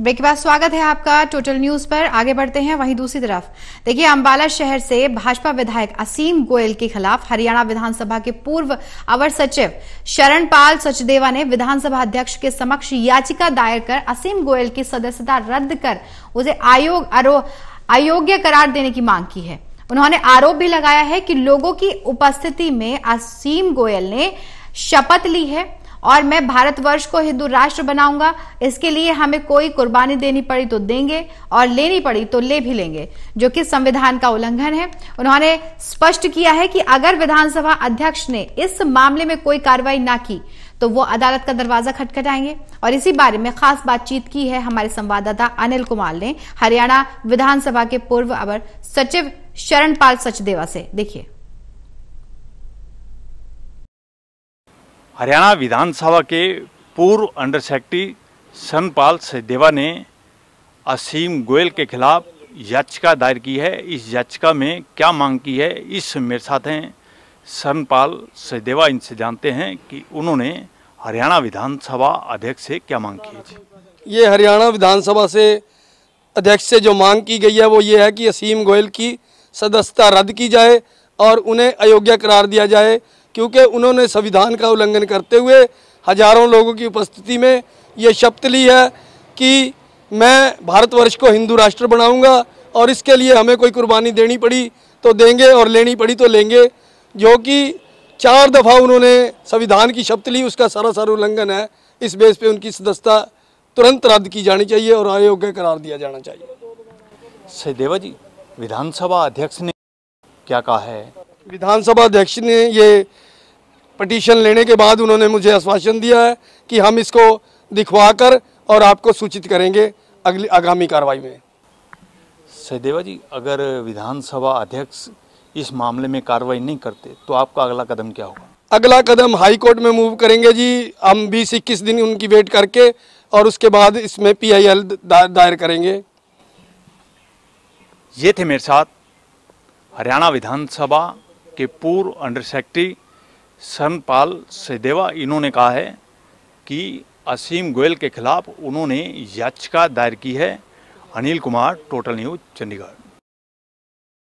तो ब्रेक के बाद स्वागत है आपका टोटल न्यूज पर आगे बढ़ते हैं वहीं दूसरी तरफ देखिए अंबाला शहर से भाजपा विधायक असीम गोयल के खिलाफ हरियाणा विधानसभा के पूर्व अवर सचिव शरणपाल सचदेवा ने विधानसभा अध्यक्ष के समक्ष याचिका दायर कर असीम गोयल की सदस्यता रद्द कर उसे आयोग अयोग्य करार देने की मांग की है उन्होंने आरोप भी लगाया है कि लोगों की उपस्थिति में असीम गोयल ने शपथ ली है और मैं भारतवर्ष को हिंदू राष्ट्र बनाऊंगा इसके लिए हमें कोई कुर्बानी देनी पड़ी तो देंगे और लेनी पड़ी तो ले भी लेंगे जो कि संविधान का उल्लंघन है उन्होंने स्पष्ट किया है कि अगर विधानसभा अध्यक्ष ने इस मामले में कोई कार्रवाई ना की तो वो अदालत का दरवाजा खटखटाएंगे और इसी बारे में खास बातचीत की है हमारे संवाददाता अनिल कुमार ने हरियाणा विधानसभा के पूर्व अवर सचिव शरणपाल सचदेवा से देखिए हरियाणा विधानसभा के पूर्व अंडर सेक्रेटरी सनपाल सचदेवा ने असीम गोयल के खिलाफ याचिका दायर की है इस याचिका में क्या मांग की है इस मेरे साथ हैं सनपाल सचदेवा इनसे जानते हैं कि उन्होंने हरियाणा विधानसभा अध्यक्ष से क्या मांग की है ये हरियाणा विधानसभा से अध्यक्ष से जो मांग की गई है वो ये है कि असीम गोयल की सदस्यता रद्द की जाए और उन्हें अयोग्य करार दिया जाए क्योंकि उन्होंने संविधान का उल्लंघन करते हुए हजारों लोगों की उपस्थिति में ये शपथ ली है कि मैं भारतवर्ष को हिंदू राष्ट्र बनाऊंगा और इसके लिए हमें कोई कुर्बानी देनी पड़ी तो देंगे और लेनी पड़ी तो लेंगे जो कि चार दफ़ा उन्होंने संविधान की शपथ ली उसका सारा सारा उल्लंघन है इस बेस पे उनकी सदस्यता तुरंत रद्द की जानी चाहिए और अयोग्य करार दिया जाना चाहिए सहदेवा जी विधानसभा अध्यक्ष ने क्या कहा है विधानसभा अध्यक्ष ने ये पटिशन लेने के बाद उन्होंने मुझे आश्वासन दिया है कि हम इसको दिखवा कर और आपको सूचित करेंगे अगली आगामी कार्रवाई में सहदेवा जी अगर विधानसभा अध्यक्ष इस मामले में कार्रवाई नहीं करते तो आपका अगला कदम क्या होगा अगला कदम हाई कोर्ट में मूव करेंगे जी हम बीस इक्कीस दिन उनकी वेट करके और उसके बाद इसमें पीआईएल एल दायर करेंगे ये थे मेरे साथ हरियाणा विधानसभा के पूर्व अंडर सेक्रेटरी सनपाल सहदेवा इन्होंने कहा है कि असीम गोयल के खिलाफ उन्होंने याचिका दायर की है अनिल कुमार टोटल न्यूज चंडीगढ़